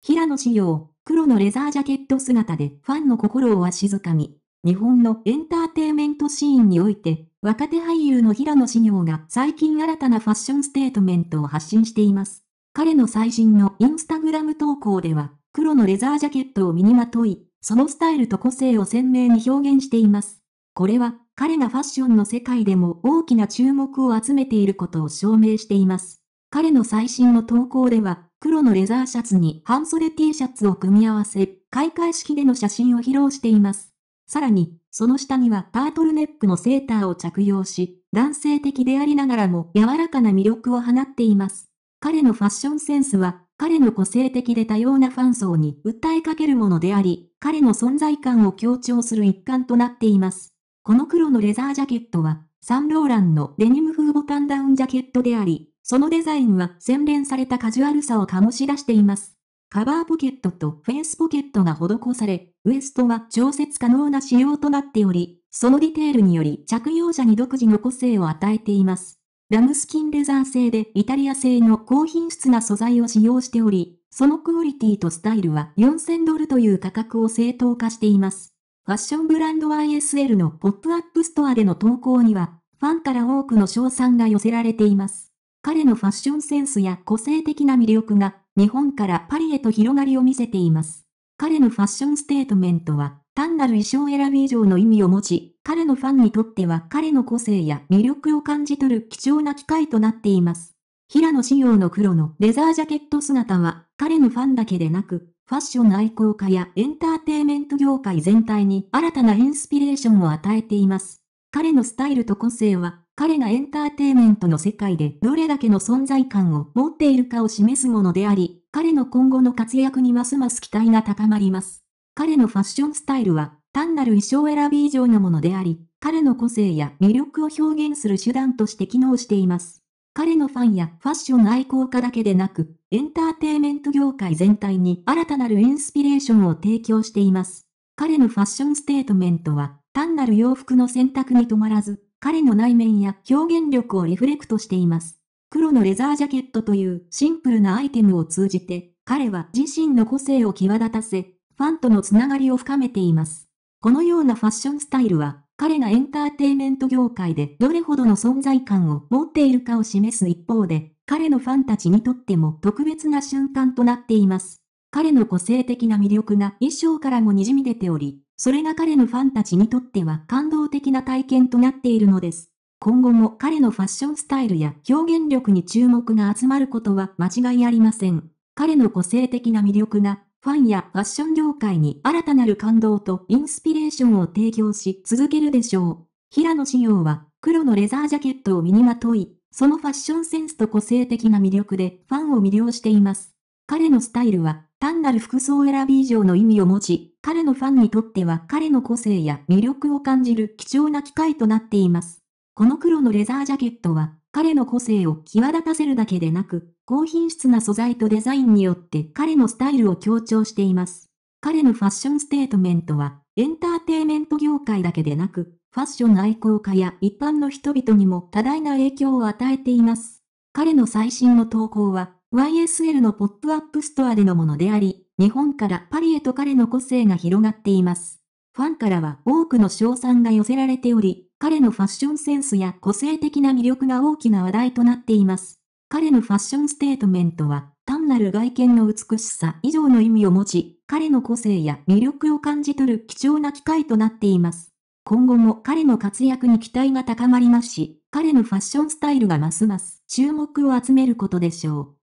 平野紫耀、黒のレザージャケット姿でファンの心をわしづかみ、日本のエンターテイメントシーンにおいて、若手俳優の平野紫耀が最近新たなファッションステートメントを発信しています。彼の最新のインスタグラム投稿では、黒のレザージャケットを身にまとい、そのスタイルと個性を鮮明に表現しています。これは、彼がファッションの世界でも大きな注目を集めていることを証明しています。彼の最新の投稿では、黒のレザーシャツに半袖 T シャツを組み合わせ、開会式での写真を披露しています。さらに、その下にはタートルネックのセーターを着用し、男性的でありながらも柔らかな魅力を放っています。彼のファッションセンスは、彼の個性的で多様なファン層に訴えかけるものであり、彼の存在感を強調する一環となっています。この黒のレザージャケットは、サンローランのデニム風ボタンダウンジャケットであり、そのデザインは洗練されたカジュアルさを醸し出しています。カバーポケットとフェイスポケットが施され、ウエストは調節可能な仕様となっており、そのディテールにより着用者に独自の個性を与えています。ラムスキンレザー製でイタリア製の高品質な素材を使用しており、そのクオリティとスタイルは4000ドルという価格を正当化しています。ファッションブランド ISL のポップアップストアでの投稿には、ファンから多くの賞賛が寄せられています。彼のファッションセンスや個性的な魅力が、日本からパリへと広がりを見せています。彼のファッションステートメントは、単なる衣装選び以上の意味を持ち、彼のファンにとっては彼の個性や魅力を感じ取る貴重な機会となっています。平野仕様の黒のレザージャケット姿は、彼のファンだけでなく、ファッション愛好家やエンターテイメント業界全体に新たなインスピレーションを与えています。彼のスタイルと個性は、彼がエンターテイメントの世界でどれだけの存在感を持っているかを示すものであり、彼の今後の活躍にますます期待が高まります。彼のファッションスタイルは、単なる衣装選び以上のものであり、彼の個性や魅力を表現する手段として機能しています。彼のファンやファッション愛好家だけでなく、エンターテイメント業界全体に新たなるインスピレーションを提供しています。彼のファッションステートメントは、単なる洋服の選択に止まらず、彼の内面や表現力をリフレクトしています。黒のレザージャケットというシンプルなアイテムを通じて、彼は自身の個性を際立たせ、ファンとのつながりを深めています。このようなファッションスタイルは、彼がエンターテイメント業界でどれほどの存在感を持っているかを示す一方で、彼のファンたちにとっても特別な瞬間となっています。彼の個性的な魅力が衣装からも滲み出ており、それが彼のファンたちにとっては感動的な体験となっているのです。今後も彼のファッションスタイルや表現力に注目が集まることは間違いありません。彼の個性的な魅力がファンやファッション業界に新たなる感動とインスピレーションを提供し続けるでしょう。平野紫耀は黒のレザージャケットを身にまとい、そのファッションセンスと個性的な魅力でファンを魅了しています。彼のスタイルは単なる服装選び以上の意味を持ち、彼のファンにとっては彼の個性や魅力を感じる貴重な機会となっています。この黒のレザージャケットは、彼の個性を際立たせるだけでなく、高品質な素材とデザインによって彼のスタイルを強調しています。彼のファッションステートメントは、エンターテイメント業界だけでなく、ファッション愛好家や一般の人々にも多大な影響を与えています。彼の最新の投稿は、YSL のポップアップストアでのものであり、日本からパリへと彼の個性が広がっています。ファンからは多くの賞賛が寄せられており、彼のファッションセンスや個性的な魅力が大きな話題となっています。彼のファッションステートメントは、単なる外見の美しさ以上の意味を持ち、彼の個性や魅力を感じ取る貴重な機会となっています。今後も彼の活躍に期待が高まりますし、彼のファッションスタイルがますます注目を集めることでしょう。